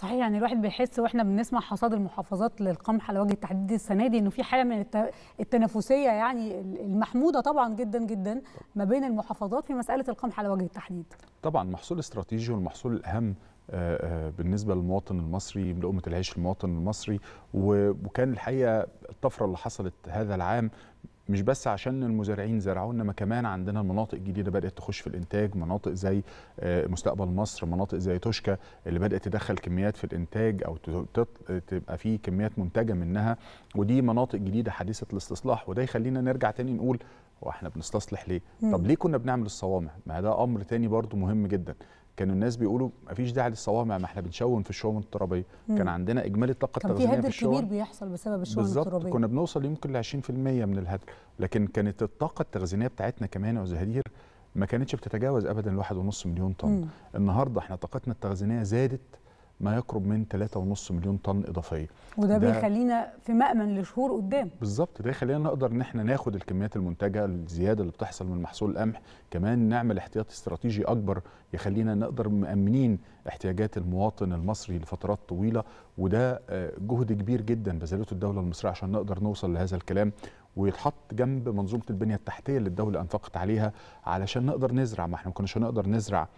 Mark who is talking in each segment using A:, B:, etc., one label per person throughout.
A: صحيح يعني الواحد بيحس واحنا بنسمع حصاد المحافظات للقمح على وجه التحديد السنه دي انه في حاله من التنافسيه يعني المحموده طبعا جدا جدا ما بين المحافظات في مساله القمح على وجه التحديد.
B: طبعا محصول استراتيجي والمحصول الاهم آه، آه، بالنسبه للمواطن المصري لقمه العيش المواطن المصري وكان الحقيقه الطفره اللي حصلت هذا العام مش بس عشان المزارعين زرعوا انما كمان عندنا مناطق جديده بدات تخش في الانتاج مناطق زي آه، مستقبل مصر مناطق زي توشكا اللي بدات تدخل كميات في الانتاج او تبقى في كميات منتجه منها ودي مناطق جديده حديثه الاستصلاح وده يخلينا نرجع تاني نقول واحنا بنستصلح ليه؟ مم. طب ليه كنا بنعمل الصوامع؟ ما ده امر تاني برضو مهم جدا كانوا الناس بيقولوا مفيش داعي للصوامع ما احنا بنشون في الشؤون الترابيه كان عندنا اجمالي الطاقه التغذيه في الشؤون كان في هدر كبير
A: بيحصل بسبب الشؤون الترابيه بالظبط كنا
B: بنوصل يمكن ل 20% من الهدر لكن كانت الطاقه التخزينيه بتاعتنا كمان يا زهير ما كانتش بتتجاوز ابدا 1.5 مليون طن النهارده احنا طاقتنا التخزينيه زادت ما يقرب من 3.5 مليون طن اضافيه
A: وده بيخلينا في مأمن لشهور قدام
B: بالظبط ده يخلينا نقدر ان احنا ناخد الكميات المنتجه الزياده اللي بتحصل من محصول القمح كمان نعمل احتياط استراتيجي اكبر يخلينا نقدر مأمنين احتياجات المواطن المصري لفترات طويله وده آه، جهد كبير جدا بذلته الدوله المصريه عشان نقدر نوصل لهذا الكلام ويتحط جنب منظومه البنيه التحتيه اللي الدوله انفقت عليها علشان نقدر نزرع ما احنا ما كناش هنقدر نزرع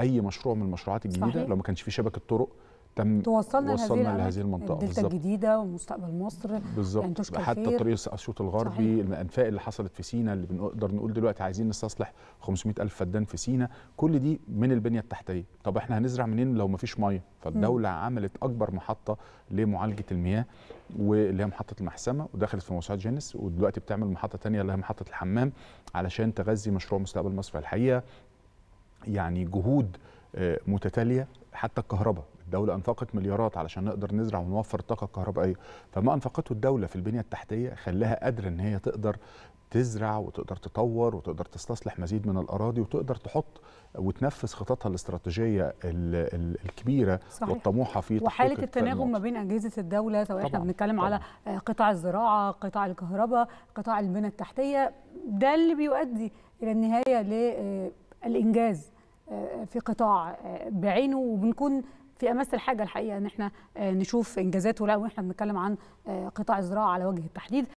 B: اي مشروع من المشروعات الجديده صحيح. لو ما كانش في شبكه طرق تم توصلنا وصلنا لهذه المنطقه بالظبط الدلتا
A: الجديده ومستقبل مصر بالظبط يعني حتى طريق
B: اسيوط الغربي الانفاق اللي حصلت في سينا اللي بنقدر نقول دلوقتي عايزين نستصلح 500 الف فدان في سينا كل دي من البنيه التحتيه طب احنا هنزرع منين لو ما فيش ميه فالدوله م. عملت اكبر محطه لمعالجه المياه واللي هي محطه المحسمه ودخلت في موسوعه جينيس ودلوقتي بتعمل محطه ثانيه اللي هي محطه الحمام علشان تغذي مشروع مستقبل مصر الحقيقه يعني جهود آه، متتاليه حتى الكهرباء الدولة أنفقت مليارات علشان نقدر نزرع ونوفر الطاقة الكهربائية فما أنفقته الدولة في البنية التحتية خلاها قادرة إن هي تقدر تزرع وتقدر تطور وتقدر تستصلح مزيد من الأراضي وتقدر تحط وتنفذ خططها الاستراتيجية الكبيرة صحيح. والطموحة في وحالة التناغم ما
A: بين أجهزة الدولة سواء احنا بنتكلم على آه، قطاع الزراعة قطاع الكهرباء قطاع البنى التحتية ده اللي بيؤدي إلى النهاية للإنجاز آه، في قطاع آه، بعينه وبنكون في امس الحاجه الحقيقه ان احنا آه، نشوف انجازاته لا واحنا بنتكلم عن آه، قطاع الزراعه على وجه التحديد